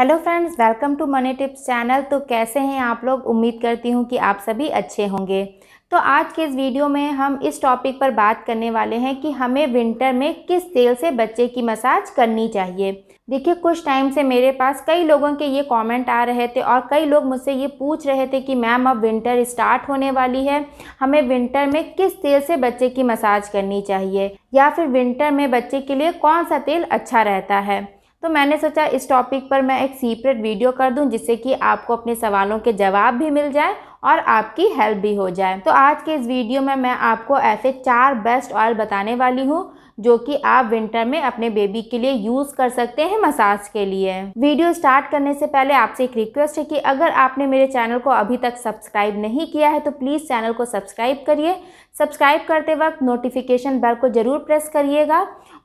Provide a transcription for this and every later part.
hello friends welcome to money tips channel तो कैसे हैं आप लोग उम्मीद करती हूँ कि आप सभी अच्छे होंगे तो आज के इस वीडियो में हम इस टॉपिक पर बात करने वाले हैं कि हमें विंटर में किस तेल से बच्चे की मसाज करनी चाहिए देखिए कुछ टाइम से मेरे पास कई लोगों के ये कमेंट आ रहे थे और कई लोग मुझसे ये पूछ रहे थे कि मैम अब विंटर स्टार्ट होने वाली है हमें विंटर में किस तेल से बच्चे की मसाज करनी चाहिए या फिर विंटर में बच्चे के लिए कौन सा तेल अच्छा रहता है तो मैंने सोचा इस टॉपिक पर मैं एक सीपरेट वीडियो कर दूं जिससे कि आपको अपने सवालों के जवाब भी मिल जाए और आपकी हेल्प भी हो जाए तो आज के इस वीडियो में मैं आपको ऐसे चार बेस्ट ऑयल बताने वाली हूँ जो कि आप विंटर में अपने बेबी के लिए यूज़ कर सकते हैं मसाज के लिए वीडियो स्टार्ट करने से पहले आपसे एक रिक्वेस्ट है कि अगर आपने मेरे चैनल को अभी तक सब्सक्राइब नहीं किया है तो प्लीज़ चैनल को सब्सक्राइब करिए सब्सक्राइब करते वक्त नोटिफिकेशन बेल को ज़रूर प्रेस करिएगा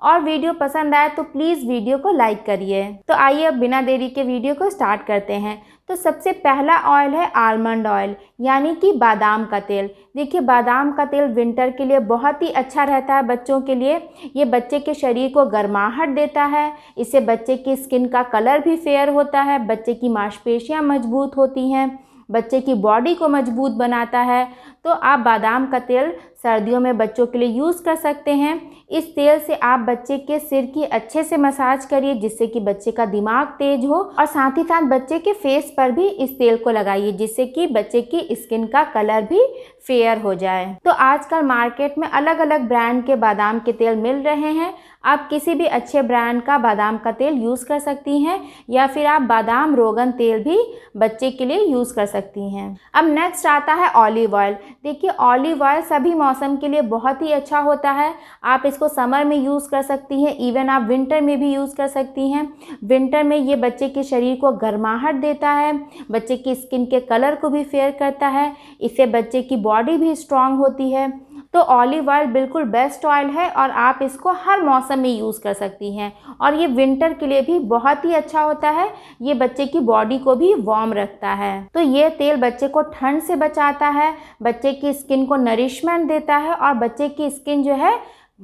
और वीडियो पसंद आए तो प्लीज़ वीडियो को लाइक करिए तो आइए अब बिना देरी के वीडियो को स्टार्ट करते हैं तो सबसे पहला ऑयल है आलमंड ऑयल यानी कि बादाम का तेल देखिए बादाम का तेल विंटर के लिए बहुत ही अच्छा रहता है बच्चों के लिए ये बच्चे के शरीर को गर्माहट देता है इससे बच्चे की स्किन का कलर भी फेयर होता है बच्चे की मांसपेशियां मजबूत होती हैं बच्चे की बॉडी को मजबूत बनाता है तो आप बादाम का तेल सर्दियों में बच्चों के लिए यूज़ कर सकते हैं इस तेल से आप बच्चे के सिर की अच्छे से मसाज करिए जिससे कि बच्चे का दिमाग तेज हो और साथ ही साथ बच्चे के फेस पर भी इस तेल को लगाइए जिससे कि बच्चे की स्किन का कलर भी फेयर हो जाए तो आजकल मार्केट में अलग अलग ब्रांड के बादाम के तेल मिल रहे हैं आप किसी भी अच्छे ब्रांड का बादाम का तेल यूज़ कर सकती हैं या फिर आप बादाम रोगन तेल भी बच्चे के लिए यूज़ कर सकती हैं अब नेक्स्ट आता है ऑलिव ऑयल देखिए ऑलिव ऑयल सभी मौसम के लिए बहुत ही अच्छा होता है आप इसको समर में यूज़ कर सकती हैं इवन आप विंटर में भी यूज़ कर सकती हैं विंटर में ये बच्चे के शरीर को गर्माहट देता है बच्चे की स्किन के कलर को भी फेयर करता है इससे बच्चे की बॉडी भी स्ट्रांग होती है तो ऑलिव ऑयल बिल्कुल बेस्ट ऑयल है और आप इसको हर मौसम में यूज़ कर सकती हैं और ये विंटर के लिए भी बहुत ही अच्छा होता है ये बच्चे की बॉडी को भी वार्म रखता है तो ये तेल बच्चे को ठंड से बचाता है बच्चे की स्किन को नरिशमेंट देता है और बच्चे की स्किन जो है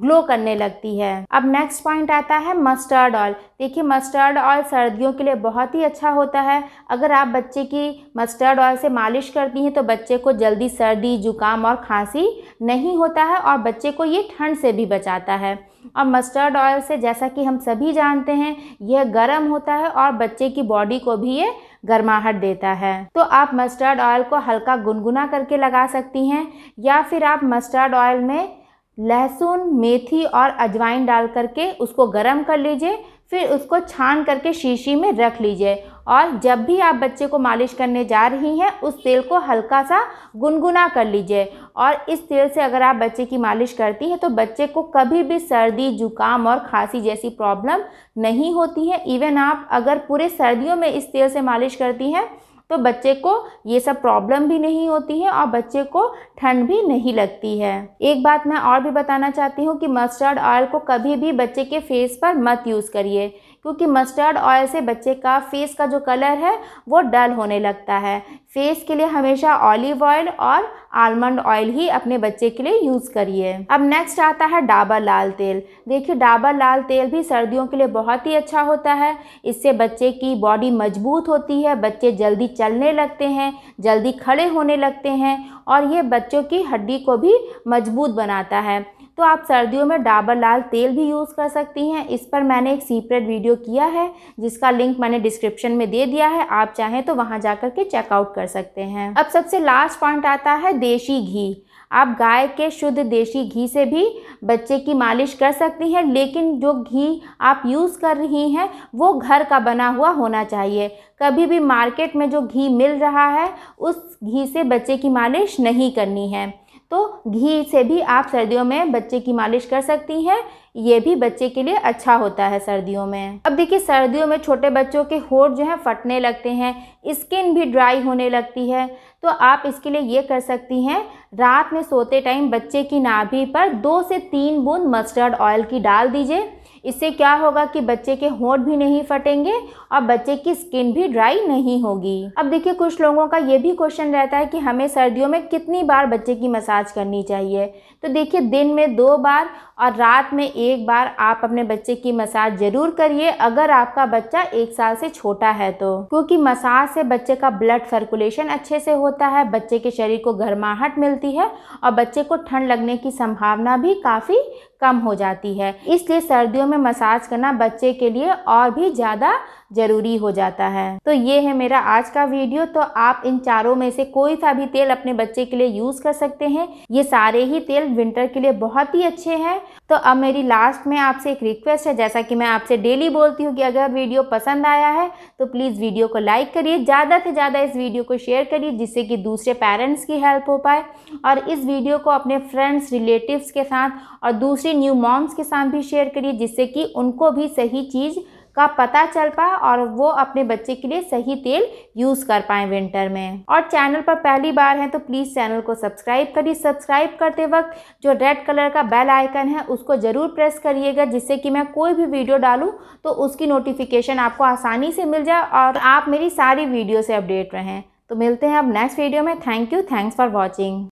ग्लो करने लगती है अब नेक्स्ट पॉइंट आता है मस्टर्ड ऑयल देखिए मस्टर्ड ऑयल सर्दियों के लिए बहुत ही अच्छा होता है अगर आप बच्चे की मस्टर्ड ऑयल से मालिश करती हैं तो बच्चे को जल्दी सर्दी जुकाम और खांसी नहीं होता है और बच्चे को ये ठंड से भी बचाता है और मस्टर्ड ऑयल से जैसा कि हम सभी जानते हैं यह गर्म होता है और बच्चे की बॉडी को भी ये गर्माहट देता है तो आप मस्टर्ड ऑयल को हल्का गुनगुना करके लगा सकती हैं या फिर आप मस्टर्ड ऑयल में लहसुन मेथी और अजवाइन डाल करके उसको गर्म कर लीजिए फिर उसको छान करके शीशी में रख लीजिए और जब भी आप बच्चे को मालिश करने जा रही हैं उस तेल को हल्का सा गुनगुना कर लीजिए और इस तेल से अगर आप बच्चे की मालिश करती हैं तो बच्चे को कभी भी सर्दी जुकाम और खांसी जैसी प्रॉब्लम नहीं होती है इवन आप अगर पूरे सर्दियों में इस तेल से मालिश करती हैं तो बच्चे को ये सब प्रॉब्लम भी नहीं होती है और बच्चे को ठंड भी नहीं लगती है एक बात मैं और भी बताना चाहती हूँ कि मस्टर्ड ऑयल को कभी भी बच्चे के फेस पर मत यूज़ करिए क्योंकि मस्टर्ड ऑयल से बच्चे का फेस का जो कलर है वो डल होने लगता है फेस के लिए हमेशा ऑलिव ऑयल और आलमंड ऑयल ही अपने बच्चे के लिए यूज़ करिए अब नेक्स्ट आता है डाबर लाल तेल देखिए डाबर लाल तेल भी सर्दियों के लिए बहुत ही अच्छा होता है इससे बच्चे की बॉडी मजबूत होती है बच्चे जल्दी चलने लगते हैं जल्दी खड़े होने लगते हैं और ये बच्चों की हड्डी को भी मजबूत बनाता है तो आप सर्दियों में डाबर लाल तेल भी यूज़ कर सकती हैं इस पर मैंने एक सीपरेट वीडियो किया है जिसका लिंक मैंने डिस्क्रिप्शन में दे दिया है आप चाहें तो वहाँ जा के चेकआउट कर सकते हैं अब सबसे लास्ट पॉइंट आता है देशी घी आप गाय के शुद्ध देशी घी से भी बच्चे की मालिश कर सकती हैं लेकिन जो घी आप यूज़ कर रही हैं वो घर का बना हुआ होना चाहिए कभी भी मार्केट में जो घी मिल रहा है उस घी से बच्चे की मालिश नहीं करनी है तो घी से भी आप सर्दियों में बच्चे की मालिश कर सकती हैं ये भी बच्चे के लिए अच्छा होता है सर्दियों में अब देखिए सर्दियों में छोटे बच्चों के होठ जो हैं फटने लगते हैं स्किन भी ड्राई होने लगती है तो आप इसके लिए ये कर सकती हैं रात में सोते टाइम बच्चे की नाभि पर दो से तीन बूंद मस्टर्ड ऑयल की डाल दीजिए इससे क्या होगा कि बच्चे के होंठ भी नहीं फटेंगे और बच्चे की स्किन भी ड्राई नहीं होगी अब देखिए कुछ लोगों का ये भी क्वेश्चन रहता है कि हमें सर्दियों में कितनी बार बच्चे की मसाज करनी चाहिए तो देखिए दिन में दो बार और रात में एक बार आप अपने बच्चे की मसाज ज़रूर करिए अगर आपका बच्चा एक साल से छोटा है तो क्योंकि मसाज से बच्चे का ब्लड सर्कुलेशन अच्छे से होता है बच्चे के शरीर को गर्माहट मिलती है और बच्चे को ठंड लगने की संभावना भी काफ़ी कम हो जाती है इसलिए सर्दियों में मसाज करना बच्चे के लिए और भी ज़्यादा ज़रूरी हो जाता है तो ये है मेरा आज का वीडियो तो आप इन चारों में से कोई सा भी तेल अपने बच्चे के लिए यूज़ कर सकते हैं ये सारे ही तेल विंटर के लिए बहुत ही अच्छे हैं तो अब मेरी लास्ट में आपसे एक रिक्वेस्ट है जैसा कि मैं आपसे डेली बोलती हूँ कि अगर वीडियो पसंद आया है तो प्लीज़ वीडियो को लाइक करिए ज़्यादा से ज़्यादा इस वीडियो को शेयर करिए जिससे कि दूसरे पेरेंट्स की हेल्प हो पाए और इस वीडियो को अपने फ्रेंड्स रिलेटिव्स के साथ और दूसरी न्यू मॉम्स के साथ भी शेयर करिए जिससे कि उनको भी सही चीज़ का पता चल पाए और वो अपने बच्चे के लिए सही तेल यूज़ कर पाए विंटर में और चैनल पर पहली बार हैं तो प्लीज़ चैनल को सब्सक्राइब करिए सब्सक्राइब करते वक्त जो रेड कलर का बेल आइकन है उसको ज़रूर प्रेस करिएगा जिससे कि मैं कोई भी वीडियो डालूँ तो उसकी नोटिफिकेशन आपको आसानी से मिल जाए और आप मेरी सारी वीडियो से अपडेट रहें तो मिलते हैं अब नेक्स्ट वीडियो में thank you thanks for watching